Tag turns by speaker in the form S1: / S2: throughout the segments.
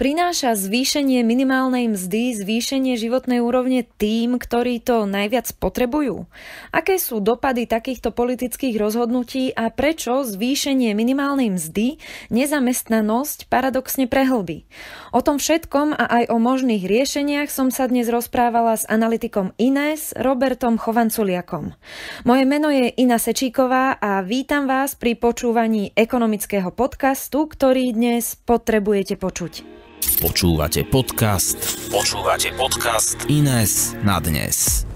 S1: prináša zvýšenie minimálnej mzdy, zvýšenie životnej úrovne tým, ktorí to najviac potrebujú? Aké sú dopady takýchto politických rozhodnutí a prečo zvýšenie minimálnej mzdy nezamestnanosť paradoxne prehlbí? O tom všetkom a aj o možných riešeniach som sa dnes rozprávala s analytikom Inés Robertom Chovanculiakom. Moje meno je Ina Sečíková a vítam vás pri počúvaní ekonomického podcastu, ktorý dnes potrebujete počuť.
S2: Počúvate podcast. Počúvate podcast Ines na dnes.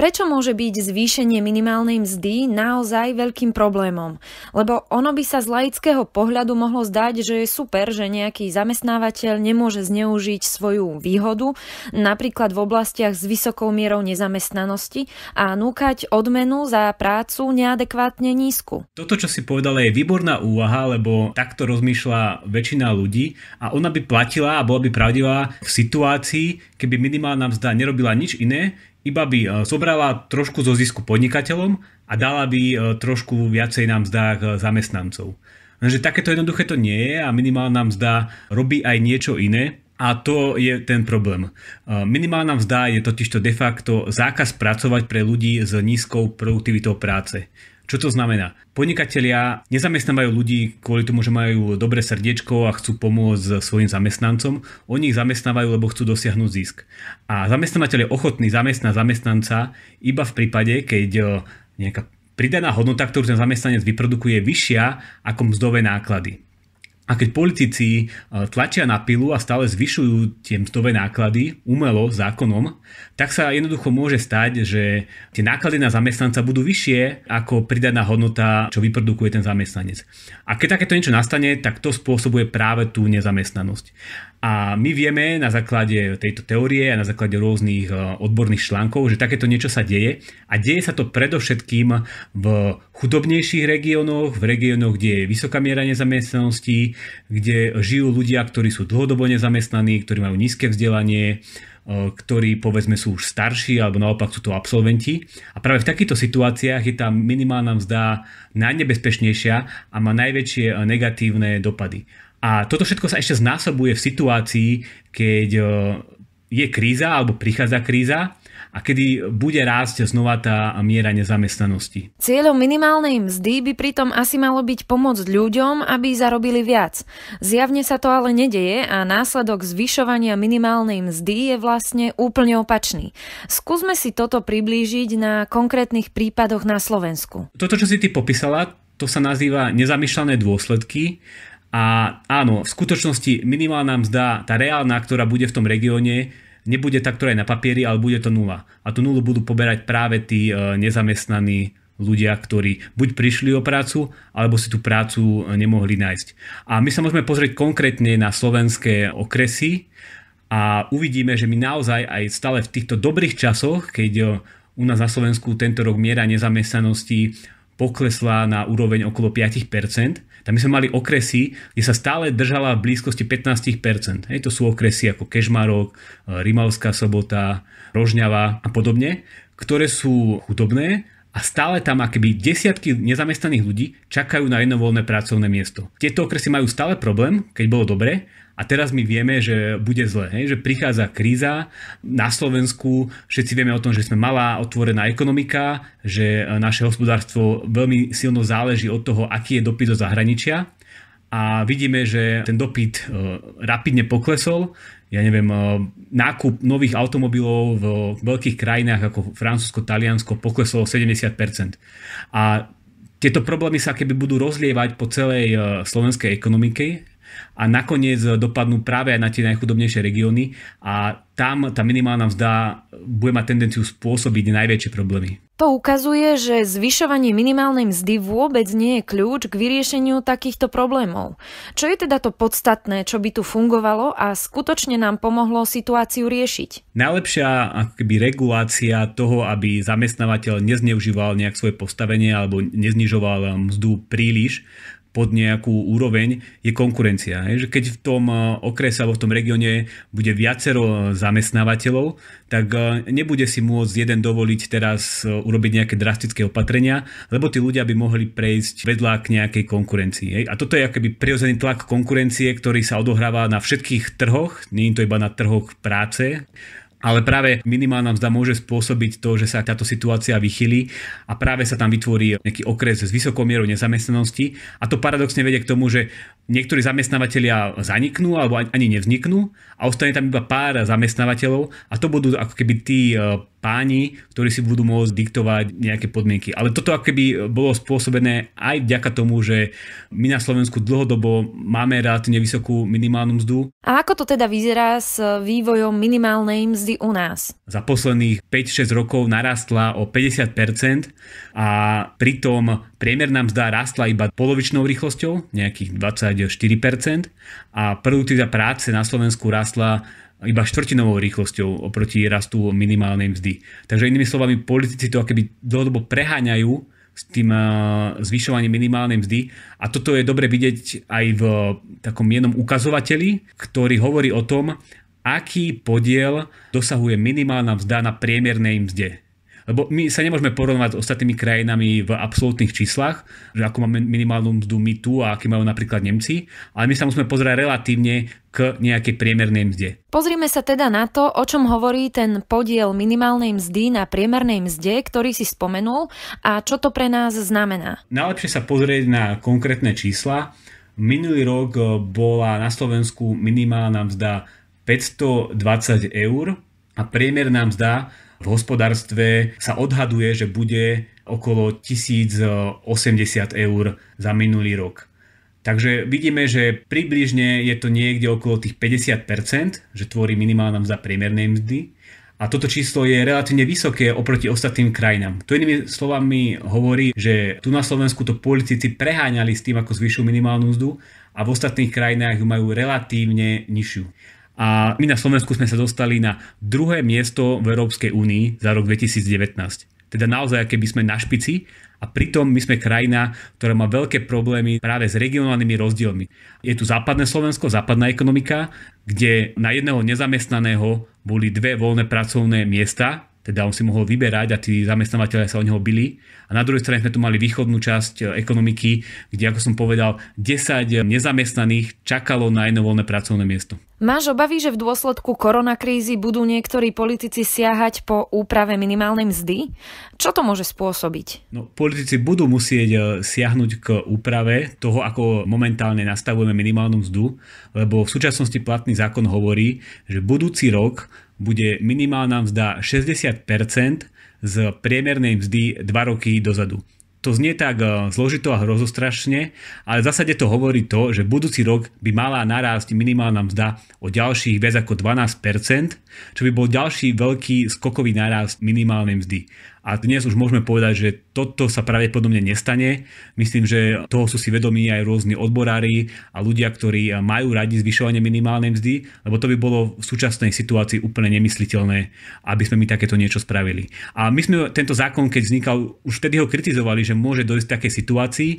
S1: Prečo môže byť zvýšenie minimálnej mzdy naozaj veľkým problémom? Lebo ono by sa z laického pohľadu mohlo zdať, že je super, že nejaký zamestnávateľ nemôže zneužiť svoju výhodu, napríklad v oblastiach s vysokou mierou nezamestnanosti a núkať odmenu za prácu neadekvátne nízku.
S2: Toto, čo si povedala, je výborná úvaha, lebo takto rozmýšľa väčšina ľudí a ona by platila a bola by pravdivá v situácii, keby minimálna mzda nerobila nič iné, iba by e, zobrala trošku zo zisku podnikateľom a dala by e, trošku viacej na mzdách e, zamestnancov. Lenže takéto jednoduché to nie je a minimálna mzda robí aj niečo iné a to je ten problém. Minimálna mzda je totižto de facto zákaz pracovať pre ľudí s nízkou produktivitou práce. Čo to znamená? Podnikatelia nezamestnávajú ľudí kvôli tomu, že majú dobré srdiečko a chcú pomôcť svojim zamestnancom. Oni ich zamestnávajú, lebo chcú dosiahnuť zisk. A zamestnávateľ je ochotný zamestnať zamestnanca iba v prípade, keď e, nejaká pridaná hodnota, ktorú ten zamestnanec vyprodukuje, je vyššia ako mzdové náklady. A keď politici e, tlačia na pilu a stále zvyšujú tie mzdové náklady umelo zákonom, tak sa jednoducho môže stať, že tie náklady na zamestnanca budú vyššie ako pridaná hodnota, čo vyprodukuje ten zamestnanec. A keď takéto niečo nastane, tak to spôsobuje práve tú nezamestnanosť. A my vieme na základe tejto teórie a na základe rôznych e, odborných článkov, že takéto niečo sa deje a deje sa to predovšetkým v chudobnejších regiónoch, v regiónoch, kde je vysoká miera nezamestnanosti, kde žijú ľudia, ktorí sú dlhodobo nezamestnaní, ktorí majú nízke vzdelanie, e, ktorí povedzme sú už starší alebo naopak sú to absolventi. A práve v takýchto situáciách je tá minimálna mzda najnebezpečnejšia a má najväčšie e, negatívne dopady. A toto všetko sa ešte znásobuje v situácii, keď e, je kríza alebo prichádza kríza a kedy bude rásť znova tá miera nezamestnanosti.
S1: Cieľom minimálnej mzdy by pritom asi malo byť pomôcť ľuďom, aby zarobili viac. Zjavne sa to ale nedeje a následok zvyšovania minimálnej mzdy je vlastne úplne opačný. Skúsme si toto priblížiť na konkrétnych prípadoch na Slovensku.
S2: Toto, čo si ty popísala, to sa nazýva nezamýšľané dôsledky a áno, v skutočnosti minimálna mzda, tá reálna, ktorá bude v tom regióne, nebude tá, ktorá je na papieri, ale bude to nula. A tú nulu budú poberať práve tí e, nezamestnaní ľudia, ktorí buď prišli o prácu, alebo si tú prácu e, nemohli nájsť. A my sa môžeme pozrieť konkrétne na slovenské okresy a uvidíme, že my naozaj aj stále v týchto dobrých časoch, keď e, u nás na Slovensku tento rok miera nezamestnanosti poklesla na úroveň okolo 5%, tam my sme mali okresy, kde sa stále držala v blízkosti 15%. Hej, to sú okresy ako Kežmarok, e, Rimavská sobota, Rožňava a podobne, ktoré sú chudobné a stále tam akéby desiatky nezamestnaných ľudí čakajú na voľné pracovné miesto. Tieto okresy majú stále problém, keď bolo dobre, a teraz my vieme, že bude zle, hej? že prichádza kríza na Slovensku, všetci vieme o tom, že sme malá otvorená ekonomika, že e, naše hospodárstvo veľmi silno záleží od toho, aký je dopyt do zahraničia a vidíme, že ten dopyt e, rapidne poklesol, ja neviem, e, nákup nových automobilov v veľkých krajinách ako Francúzsko, Taliansko poklesol 70%. A tieto problémy sa keby budú rozlievať po celej slovenskej ekonomike, a nakoniec eh, dopadnú práve aj na tie najchudobnejšie regióny a tam tá minimálna mzda bude mať tendenciu spôsobiť najväčšie problémy.
S1: To ukazuje, že zvyšovanie minimálnej mzdy vôbec nie je kľúč k vyriešeniu takýchto problémov. Čo je teda to podstatné, čo by tu fungovalo a skutočne nám pomohlo situáciu riešiť?
S2: Najlepšia akby, regulácia toho, aby zamestnávateľ nezneužíval nejak svoje postavenie alebo neznižoval mzdu príliš, pod nejakú úroveň, je konkurencia. Že keď v tom eh, okrese alebo v tom regióne bude viacero eh, zamestnávateľov, tak eh, nebude si môcť jeden dovoliť teraz urobiť nejaké drastické opatrenia, lebo tí ľudia by mohli prejsť vedľa k nejakej konkurencii. A toto je akoby prirodzený tlak konkurencie, ktorý sa odohráva na všetkých trhoch, nie je to iba na trhoch práce. Ale práve minimálna mzda môže spôsobiť to, že sa táto situácia vychylí a práve sa tam vytvorí nejaký okres s vysokou mierou nezamestnanosti a to paradoxne vedie k tomu, že niektorí zamestnávateľia zaniknú alebo ani nevzniknú a ostane tam iba pár zamestnávateľov a to budú ako keby tí e, páni, ktorí si budú môcť diktovať nejaké podmienky. Ale toto ako keby bolo spôsobené aj vďaka tomu, že my na Slovensku dlhodobo máme relatívne vysokú minimálnu mzdu.
S1: A ako to teda vyzerá s vývojom minimálnej mzdy u nás?
S2: Za posledných 5-6 rokov narastla o 50% a pritom priemerná mzda rastla iba polovičnou rýchlosťou, nejakých 20 10 4% a produktivita práce na Slovensku rastla iba štvrtinovou rýchlosťou oproti rastu minimálnej mzdy. Takže inými slovami, politici to keby dlhodobo preháňajú s tým eh, zvyšovaním minimálnej mzdy a toto je dobre vidieť aj v takom jednom ukazovateli, ktorý hovorí o tom, aký podiel dosahuje minimálna mzda na priemernej mzde. Lebo my sa nemôžeme porovnať s ostatnými krajinami v absolútnych číslach, že ako máme minimálnu mzdu my tu a aký majú napríklad Nemci, ale my sa musíme pozerať relatívne k nejakej priemernej mzde.
S1: Pozrime sa teda na to, o čom hovorí ten podiel minimálnej mzdy na priemernej mzde, ktorý si spomenul a čo to pre nás znamená.
S2: Najlepšie sa pozrieť na konkrétne čísla. Minulý rok eh, bola na Slovensku minimálna mzda 520 eur a priemerná mzda v hospodárstve sa odhaduje, že bude okolo 1080 eur za minulý rok. Takže vidíme, že približne je to niekde okolo tých 50%, že tvorí minimálna mzda priemernej mzdy. A toto číslo je relatívne vysoké oproti ostatným krajinám. To inými slovami hovorí, že tu na Slovensku to politici preháňali s tým, ako zvyšujú minimálnu mzdu a v ostatných krajinách ju majú relatívne nižšiu a my na Slovensku sme sa dostali na druhé miesto v Európskej únii za rok 2019. Teda naozaj, keby sme na špici a pritom my sme krajina, ktorá má veľké problémy práve s regionálnymi rozdielmi. Je tu západné Slovensko, západná ekonomika, kde na jedného nezamestnaného boli dve voľné pracovné miesta teda on si mohol vyberať a tí zamestnávateľe sa o neho byli. A na druhej strane sme tu mali východnú časť e, ekonomiky, kde, ako som povedal, 10 e, nezamestnaných čakalo na jedno voľné pracovné miesto.
S1: Máš obavy, že v dôsledku koronakrízy budú niektorí politici siahať po úprave minimálnej mzdy? Čo to môže spôsobiť?
S2: No, politici budú musieť e, siahnuť k úprave toho, ako momentálne nastavujeme minimálnu mzdu, lebo v súčasnosti platný zákon hovorí, že budúci rok bude minimálna mzda 60% z priemernej mzdy 2 roky dozadu. To znie tak e, zložito a hrozostrašne, ale v zásade to hovorí to, že budúci rok by mala narásť minimálna mzda o ďalších viac ako 12%, čo by bol ďalší veľký skokový narást minimálnej mzdy. A dnes už môžeme povedať, že toto sa pravdepodobne nestane. Myslím, že toho sú si vedomí aj rôzni odborári a ľudia, ktorí majú radi zvyšovanie minimálnej mzdy, lebo to by bolo v súčasnej situácii úplne nemysliteľné, aby sme my takéto niečo spravili. A my sme tento zákon, keď vznikal, už vtedy ho kritizovali, že môže dojsť v takej situácii,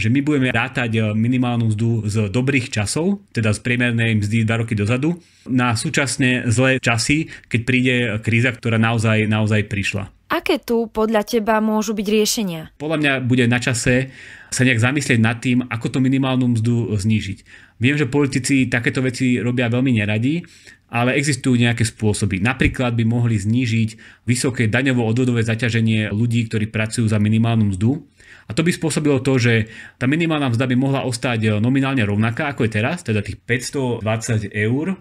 S2: že my budeme rátať eh, minimálnu mzdu z dobrých časov, teda z priemernej mzdy 2 roky dozadu, na súčasne zlé časy, keď príde kríza, ktorá naozaj, naozaj prišla.
S1: Aké tu podľa teba môžu byť riešenia?
S2: Podľa mňa bude na čase sa nejak zamyslieť nad tým, ako tú minimálnu mzdu znížiť. Viem, že politici takéto veci robia veľmi neradi, ale existujú nejaké spôsoby. Napríklad by mohli znížiť vysoké daňovo-odvodové zaťaženie ľudí, ktorí pracujú za minimálnu mzdu. A to by spôsobilo to, že tá minimálna mzda by mohla ostať nominálne rovnaká, ako je teraz, teda tých 520 eur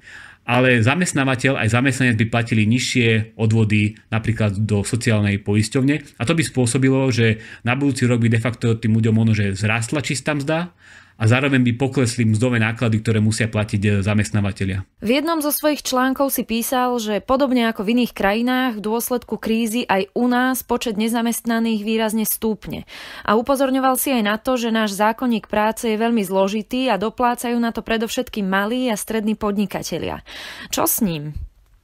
S2: ale zamestnávateľ aj zamestnanec by platili nižšie odvody napríklad do sociálnej poisťovne a to by spôsobilo, že na budúci rok by de facto tým ľuďom ono, že zrastla čistá mzda a zároveň by poklesli mzdové náklady, ktoré musia platiť e, zamestnávateľia.
S1: V jednom zo svojich článkov si písal, že podobne ako v iných krajinách v dôsledku krízy aj u nás počet nezamestnaných výrazne stúpne. A upozorňoval si aj na to, že náš zákonník práce je veľmi zložitý a doplácajú na to predovšetkým malí a strední podnikatelia. Čo s ním?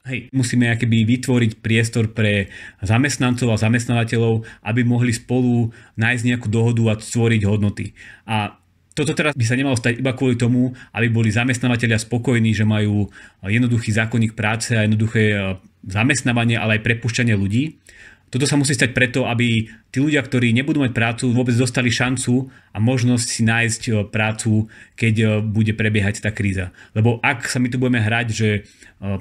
S1: Hej, musíme
S2: akéby vytvoriť priestor pre zamestnancov a zamestnávateľov, aby mohli spolu nájsť nejakú dohodu a stvoriť hodnoty. A toto teraz by sa nemalo stať iba kvôli tomu, aby boli zamestnávateľia spokojní, že majú eh, jednoduchý zákonník práce a jednoduché eh, zamestnávanie, ale aj prepušťanie ľudí. Toto sa musí stať preto, aby tí ľudia, ktorí nebudú mať prácu, vôbec dostali šancu a možnosť si nájsť eh, prácu, keď bude prebiehať tá kríza. Lebo ak sa my tu budeme hrať, že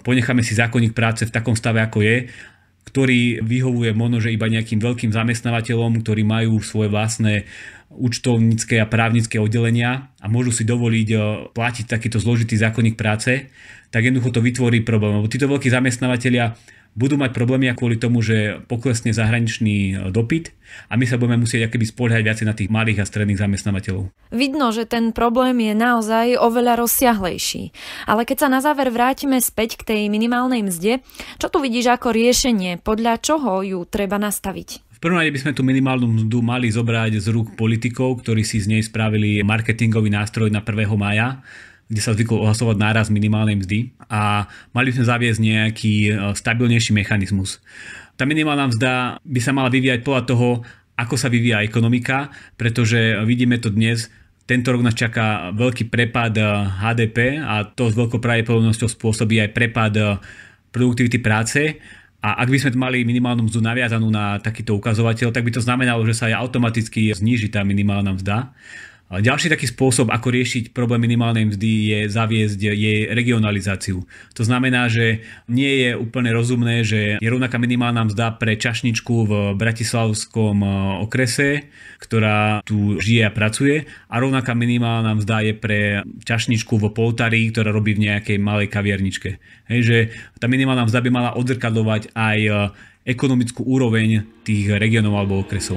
S2: ponecháme si zákonník práce v takom stave, ako je, ktorý vyhovuje možno, že iba nejakým veľkým zamestnávateľom, ktorí majú svoje vlastné účtovnícke a právnické oddelenia a môžu si dovoliť e, platiť takýto zložitý zákonník práce, tak jednoducho to vytvorí problém. Lebo títo veľkí zamestnávateľia budú mať problémy kvôli tomu, že poklesne zahraničný e, dopyt a my sa budeme musieť akéby spoliehať viacej na tých malých a stredných zamestnávateľov.
S1: Vidno, že ten problém je naozaj oveľa rozsiahlejší. Ale keď sa na záver vrátime späť k tej minimálnej mzde, čo tu vidíš ako riešenie? Podľa čoho ju treba nastaviť?
S2: prvom rade by sme tú minimálnu mzdu mali zobrať z rúk politikov, ktorí si z nej spravili marketingový nástroj na 1. maja kde sa zvyklo ohlasovať náraz minimálnej mzdy a mali by sme zaviesť nejaký e, stabilnejší mechanizmus. Tá minimálna mzda by sa mala vyvíjať podľa toho, ako sa vyvíja ekonomika, pretože e, vidíme to dnes, tento rok nás čaká veľký prepad e, HDP a to s veľkou pravdepodobnosťou spôsobí aj prepad produktivity práce a ak by sme mali minimálnu mzdu naviazanú na takýto ukazovateľ, tak by to znamenalo, že sa aj automaticky zniží tá minimálna mzda. Ďalší taký spôsob, ako riešiť problém minimálnej mzdy, je zaviesť jej regionalizáciu. To znamená, že nie je úplne rozumné, že je rovnaká minimálna mzda pre čašničku v bratislavskom e, okrese, ktorá tu žije a pracuje, a rovnaká minimálna mzda je pre čašničku v Poltari, ktorá robí v nejakej malej kaviarničke. Hej, že tá minimálna mzda by mala odzrkadlovať aj e, ekonomickú úroveň tých regionov alebo okresov.